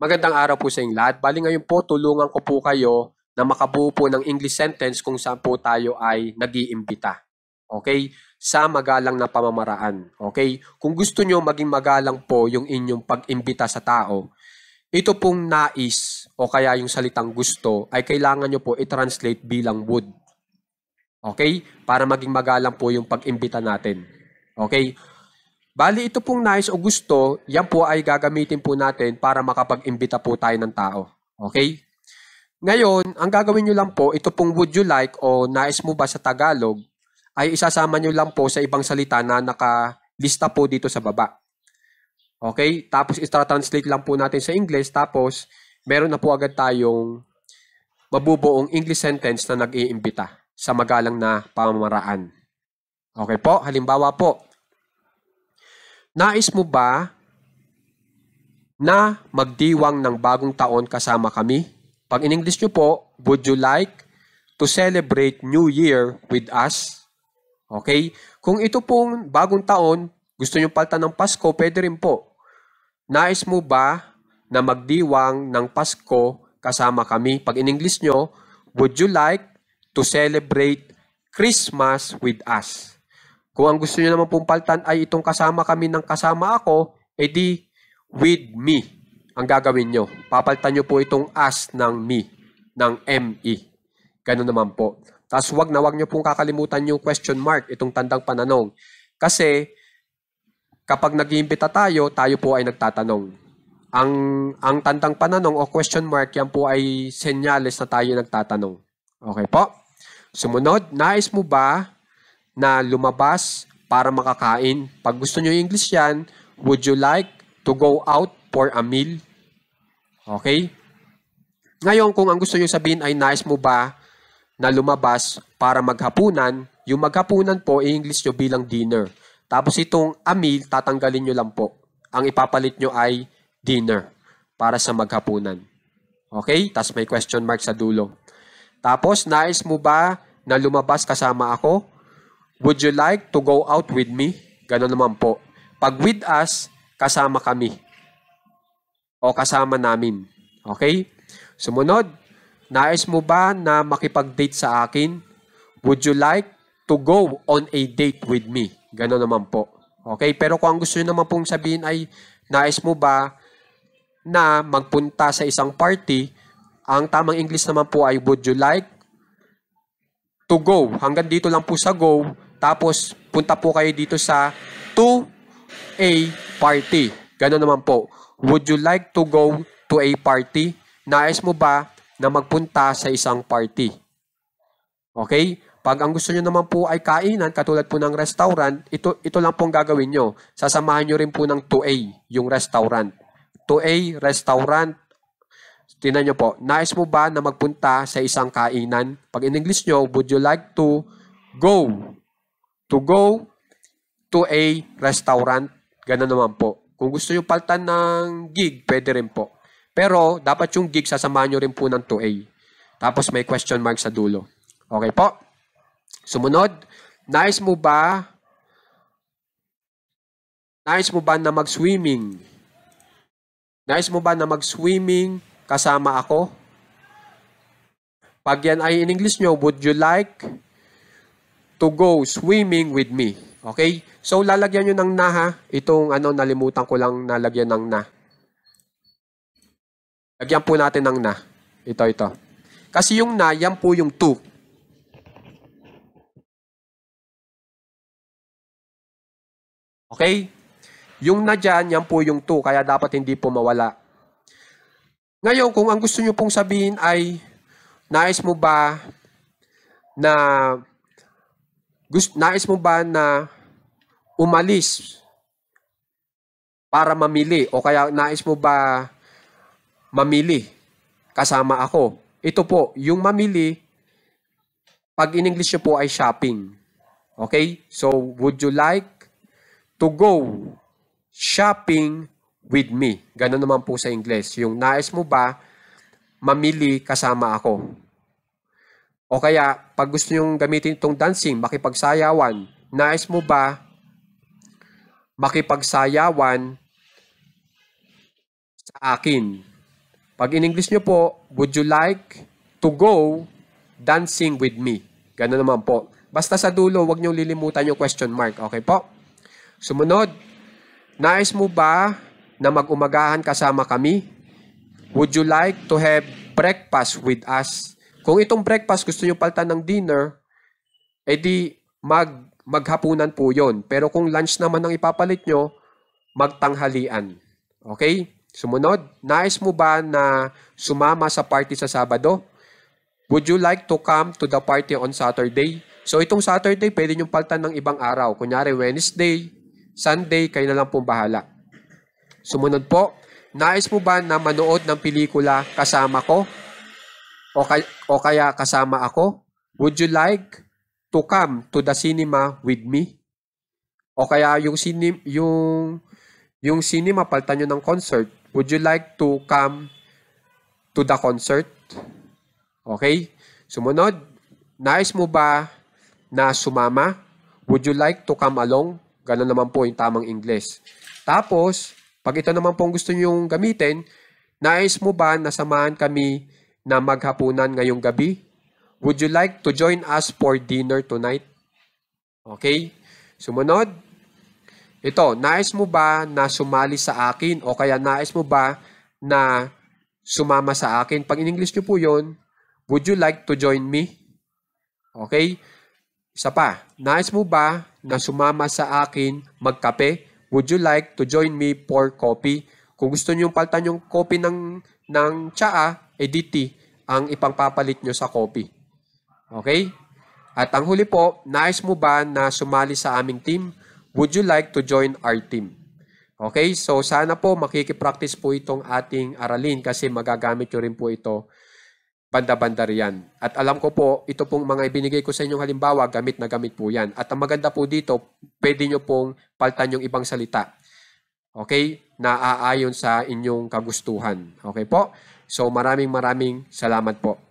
Magandang araw po sa inyong lahat. Bali ngayon po, tulungan ko po kayo na makabuo po ng English sentence kung saan po tayo ay nag-iimbita. Okay? Sa magalang na pamamaraan. Okay? Kung gusto nyo maging magalang po yung inyong pag-imbita sa tao, ito pong nais o kaya yung salitang gusto ay kailangan nyo po i-translate bilang would. Okay? Para maging magalang po yung pag-imbita natin. Okay? Bali, ito pong nais nice o gusto, yan po ay gagamitin po natin para makapag-imbita po tayo ng tao. Okay? Ngayon, ang gagawin nyo lang po, ito pong would you like o nais mo ba sa Tagalog, ay isasama nyo lang po sa ibang salita na nakalista po dito sa baba. Okay? Tapos, istra-translate lang po natin sa English. Tapos, meron na po agad tayong mabubuong English sentence na nag-iimbita sa magalang na pamamaraan. Okay po? Halimbawa po, Nais mo ba na magdiwang ng bagong taon kasama kami? Pag in English nyo po, would you like to celebrate New Year with us? Okay? Kung ito pong bagong taon, gusto nyo paltan ng Pasko, pwede rin po. Nais mo ba na magdiwang ng Pasko kasama kami? Pag in English nyo, would you like to celebrate Christmas with us? Kung ang gusto niyo naman pong paltan ay itong kasama kami ng kasama ako, edi with me ang gagawin nyo. Papaltan nyo po itong as ng me, ng me. Ganun naman po. Tapos wag na wag nyo pong kakalimutan yung question mark, itong tandang pananong. Kasi kapag nag tayo, tayo po ay nagtatanong. Ang, ang tandang pananong o question mark, yan po ay senyales na tayo nagtatanong. Okay po? Sumunod, nais mo ba na lumabas para makakain. Pag gusto nyo English yan, would you like to go out for a meal? Okay? Ngayon, kung ang gusto nyo sabihin ay nais mo ba na lumabas para maghapunan, yung maghapunan po, i-English nyo bilang dinner. Tapos itong a meal, tatanggalin nyo lang po. Ang ipapalit nyo ay dinner para sa maghapunan. Okay? Tapos may question mark sa dulo. Tapos, nais mo ba na lumabas kasama ako? Would you like to go out with me? Ganon naman po. Pag with us, kasama kami. O kasama namin. Okay? Sumunod, nais mo ba na makipag-date sa akin? Would you like to go on a date with me? Ganon naman po. Okay? Pero kung ang gusto nyo naman pong sabihin ay, nais mo ba na magpunta sa isang party, ang tamang English naman po ay, would you like to go? Hanggang dito lang po sa go, tapos, punta po kayo dito sa 2A party. Ganun naman po. Would you like to go to a party? Nais mo ba na magpunta sa isang party? Okay? Pag ang gusto nyo naman po ay kainan, katulad po ng restaurant, ito, ito lang pong gagawin nyo. Sasamahan nyo rin po ng 2A, yung restaurant. 2A, restaurant. Tinan nyo po, nais mo ba na magpunta sa isang kainan? Pag in English nyo, would you like to go to go to a restaurant. Ganun naman po. Kung gusto nyo paltan ng gig, pwede rin po. Pero dapat yung gig, sasamahan nyo rin po ng 2A. Tapos may question mark sa dulo. Okay po? Sumunod, Nice mo ba Nice mo ba na mag-swimming? Nais mo ba na mag-swimming kasama ako? Pag yan ay in English nyo, would you like to go swimming with me. Okay? So, lalagyan nyo ng na ha. Itong ano, nalimutan ko lang nalagyan ng na. Lagyan po natin ng na. Ito, ito. Kasi yung na, yan po yung to. Okay? Yung na dyan, yan po yung to. Kaya dapat hindi po mawala. Ngayon, kung ang gusto nyo pong sabihin ay, nais mo ba na gusto, nais mo ba na umalis para mamili? O kaya nais mo ba mamili kasama ako? Ito po, yung mamili, pag in English po ay shopping. Okay? So, would you like to go shopping with me? Ganun naman po sa English. Yung nais mo ba mamili kasama ako? O kaya, pag gusto nyong gamitin itong dancing, makipagsayawan, nais mo ba makipagsayawan sa akin? Pag in English nyo po, would you like to go dancing with me? Ganun naman po. Basta sa dulo, huwag nyo lilimutan yung question mark. Okay po? Sumunod, nais mo ba na mag-umagahan kasama kami? Would you like to have breakfast with us? Kung itong breakfast gusto nyo paltan ng dinner, edi mag, maghapunan po yon. Pero kung lunch naman ang ipapalit nyo, magtanghalian. Okay? Sumunod, nais mo ba na sumama sa party sa Sabado? Would you like to come to the party on Saturday? So itong Saturday, pwede nyo paltan ng ibang araw. Kunyari Wednesday, Sunday, kayo na lang pong bahala. Sumunod po, nais mo ba na manood ng pelikula kasama ko? o, kaya, o kaya kasama ako? Would you like to come to the cinema with me? O kaya yung sinim yung yung cinema palitan niyo ng concert. Would you like to come to the concert? Okay? Sumunod, Nice mo ba na sumama? Would you like to come along? Ganun naman po yung tamang English. Tapos, pag ito naman pong gusto nyo gamitin, nice mo ba na samahan kami na maghapunan ngayong gabi? Would you like to join us for dinner tonight? Okay? Sumunod. Ito, nais mo ba na sumali sa akin o kaya nais mo ba na sumama sa akin? Pag in English nyo po yun, would you like to join me? Okay? Isa pa, nais mo ba na sumama sa akin magkape? Would you like to join me for coffee? Kung gusto niyo palitan yung coffee ng ng tsaa, eh di ang ipangpapalit nyo sa copy. Okay? At ang huli po, nais mo ba na sumali sa aming team? Would you like to join our team? Okay? So, sana po makikipractice po itong ating aralin kasi magagamit nyo rin po ito banda-banda riyan. At alam ko po, ito pong mga ibinigay ko sa inyong halimbawa, gamit na gamit po yan. At ang maganda po dito, pwede nyo pong paltan yung ibang salita. Okay? Naaayon sa inyong kagustuhan. Okay po? So maraming maraming salamat po.